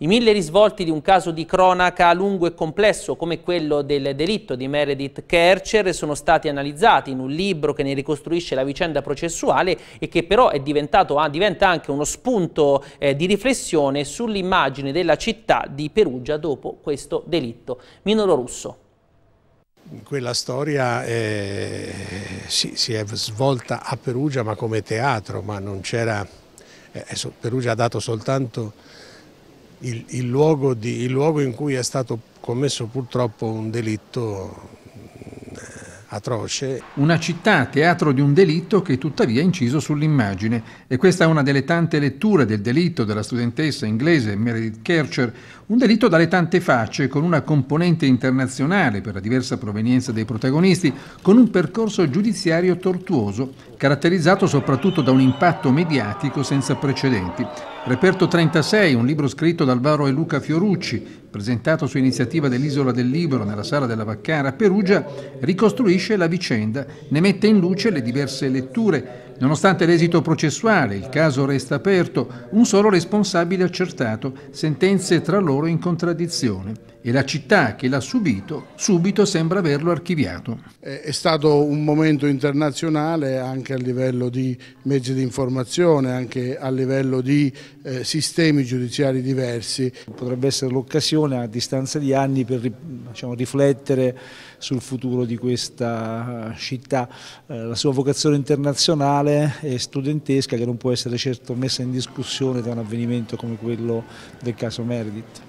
I mille risvolti di un caso di cronaca lungo e complesso come quello del delitto di Meredith Kercher sono stati analizzati in un libro che ne ricostruisce la vicenda processuale e che però ah, diventa anche uno spunto eh, di riflessione sull'immagine della città di Perugia dopo questo delitto. Minoro Russo quella storia eh, si, si, è svolta a Perugia ma come teatro, ma non c'era, eh, Perugia ha dato soltanto il, il, luogo di, il luogo in cui è stato commesso purtroppo un delitto atroce. Una città, teatro di un delitto che tuttavia è inciso sull'immagine. E questa è una delle tante letture del delitto della studentessa inglese Meredith Kercher, un delitto dalle tante facce, con una componente internazionale per la diversa provenienza dei protagonisti, con un percorso giudiziario tortuoso, caratterizzato soprattutto da un impatto mediatico senza precedenti. Reperto 36, un libro scritto da Alvaro e Luca Fiorucci, presentato su iniziativa dell'Isola del Libro nella Sala della Vaccara a Perugia, ricostruisce approfondisce la vicenda, ne mette in luce le diverse letture. Nonostante l'esito processuale, il caso resta aperto, un solo responsabile accertato, sentenze tra loro in contraddizione e la città che l'ha subito subito sembra averlo archiviato. È stato un momento internazionale anche a livello di mezzi di informazione, anche a livello di eh, sistemi giudiziari diversi. Potrebbe essere l'occasione a distanza di anni per diciamo, riflettere sul futuro di questa eh, città, eh, la sua vocazione internazionale e studentesca che non può essere certo messa in discussione da un avvenimento come quello del caso Meredith.